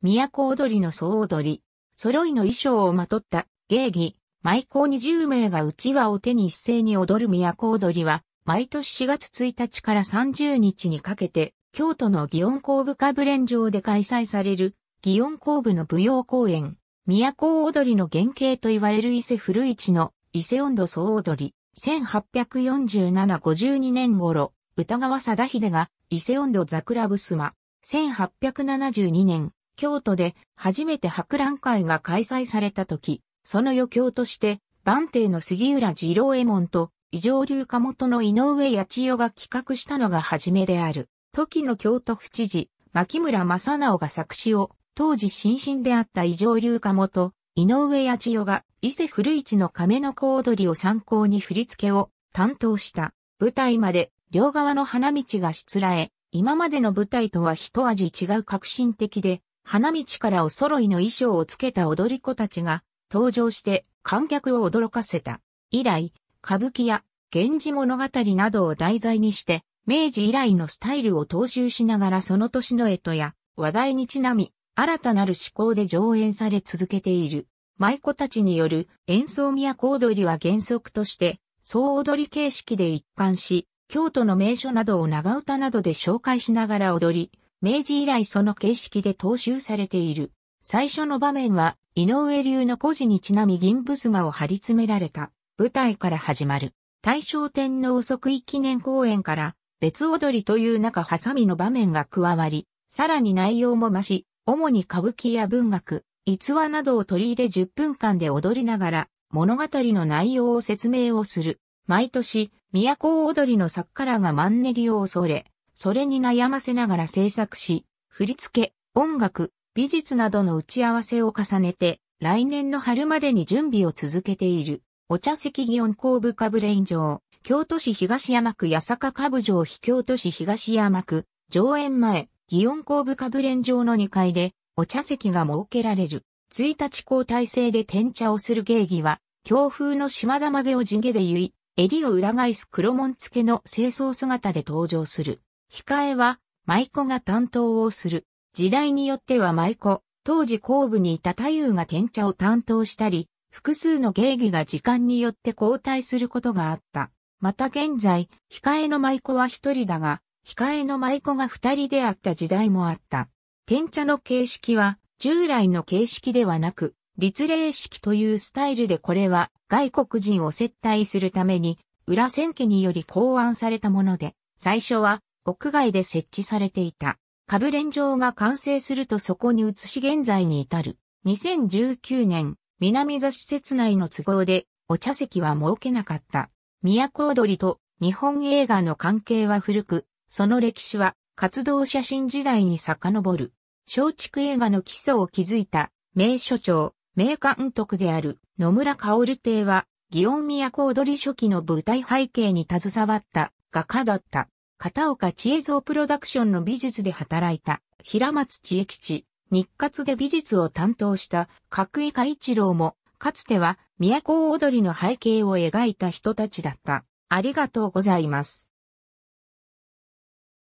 都踊りの総踊り、揃いの衣装をまとった芸儀、毎校20名がうちわを手に一斉に踊る都踊りは、毎年4月1日から30日にかけて、京都の祇園工部歌舞連場で開催される、祇園工部の舞踊公演、都踊りの原型と言われる伊勢古市の伊勢温度総踊り、1847-52年頃、歌川貞秀が伊勢温度桜マ、1872年、京都で初めて博覧会が開催された時、その余興として、番邸の杉浦二郎右衛門と、異常流家元の井上八千代が企画したのが初めである。時の京都府知事、牧村正直が作詞を、当時新進であった異常流家元、井上八千代が伊勢古市の亀の子踊りを参考に振り付けを担当した。舞台まで両側の花道がしつらえ、今までの舞台とは一味違う革新的で花道からお揃いの衣装をつけた踊り子たちが登場して観客を驚かせた。以来、歌舞伎や源氏物語などを題材にして、明治以来のスタイルを踏襲しながらその年の干支や話題にちなみ、新たなる思考で上演され続けている。舞妓たちによる演奏小踊りは原則として、総踊り形式で一貫し、京都の名所などを長唄などで紹介しながら踊り、明治以来その形式で踏襲されている。最初の場面は、井上流の故事にちなみ銀ブスマを張り詰められた舞台から始まる。大正天皇即位記念公演から別踊りという中ハサミの場面が加わり、さらに内容も増し、主に歌舞伎や文学、逸話などを取り入れ10分間で踊りながら物語の内容を説明をする。毎年、都を踊りの作家らがマンネリを恐れ、それに悩ませながら制作し、振り付け、音楽、美術などの打ち合わせを重ねて、来年の春までに準備を続けている、お茶席祇園工部株連城、京都市東山区八坂株城非京都市東山区、上演前、祇園工部株連城の2階で、お茶席が設けられる。1日交代制で天茶をする芸儀は、強風の島田曲げを地毛で結い、襟を裏返す黒門付けの清掃姿で登場する。控えは、舞妓が担当をする。時代によっては舞妓、当時後部にいた太夫が天茶を担当したり、複数の芸妓が時間によって交代することがあった。また現在、控えの舞妓は一人だが、控えの舞妓が二人であった時代もあった。天茶の形式は、従来の形式ではなく、立令式というスタイルでこれは、外国人を接待するために、裏千家により考案されたもので、最初は屋外で設置されていた。カブレン場が完成するとそこに移し現在に至る。2019年、南座施設内の都合でお茶席は設けなかった。都踊りと日本映画の関係は古く、その歴史は活動写真時代に遡る。松竹映画の基礎を築いた名所長、名監督である野村薫亭は、祇園都踊り初期の舞台背景に携わった画家だった。片岡千恵蔵プロダクションの美術で働いた平松千恵吉、日活で美術を担当した角井海一郎も、かつては都を踊りの背景を描いた人たちだった。ありがとうございます。